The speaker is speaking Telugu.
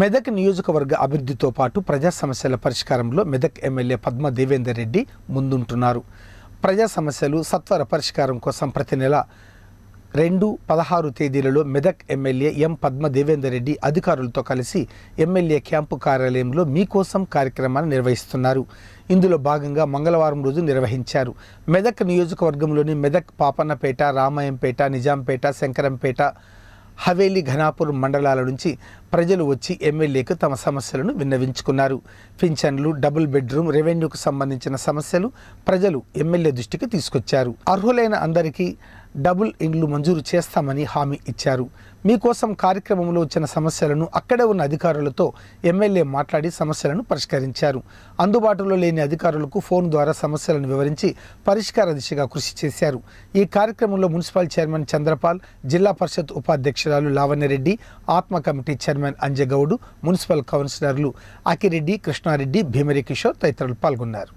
మెదక్ నియోజకవర్గ అభివృద్ధితో పాటు ప్రజా సమస్యల పరిష్కారంలో మెదక్ ఎమ్మెల్యే పద్మ దేవేందర్ రెడ్డి ముందుంటున్నారు ప్రజా సమస్యలు సత్వర పరిష్కారం కోసం ప్రతి నెల రెండు పదహారు తేదీలలో మెదక్ ఎమ్మెల్యే ఎం పద్మ దేవేందర్ రెడ్డి అధికారులతో కలిసి ఎమ్మెల్యే క్యాంపు కార్యాలయంలో మీకోసం కార్యక్రమాన్ని నిర్వహిస్తున్నారు ఇందులో భాగంగా మంగళవారం రోజు నిర్వహించారు మెదక్ నియోజకవర్గంలోని మెదక్ పాపన్నపేట రామాయంపేట నిజాంపేట శంకరంపేట హవేలీ ఘనాపూర్ మండలాల నుంచి ప్రజలు వచ్చి ఎమ్మెల్యేకు తమ సమస్యలను విన్నవించుకున్నారు పింఛన్లు డబుల్ బెడ్రూమ్ రెవెన్యూకు సంబంధించిన సమస్యలు ప్రజలు ఎమ్మెల్యే దృష్టికి తీసుకొచ్చారు అర్హులైన అందరికీ డబుల్ ఇండ్లు మంజూరు చేస్తామని హామీ ఇచ్చారు మీకోసం కార్యక్రమంలో వచ్చిన సమస్యలను అక్కడే ఉన్న అధికారులతో ఎమ్మెల్యే మాట్లాడి సమస్యలను పరిష్కరించారు అందుబాటులో లేని అధికారులకు ఫోన్ ద్వారా సమస్యలను వివరించి పరిష్కార దిశగా కృషి చేశారు ఈ కార్యక్రమంలో మున్సిపల్ చైర్మన్ చంద్రపాల్ జిల్లా పరిషత్ ఉపాధ్యక్షురాలు లావణ్యరెడ్డి ఆత్మ కమిటీ చైర్మన్ అంజగౌడు మున్సిపల్ కౌన్సిలర్లు అకిరెడ్డి కృష్ణారెడ్డి భీమరి కిషోర్ తదితరులు పాల్గొన్నారు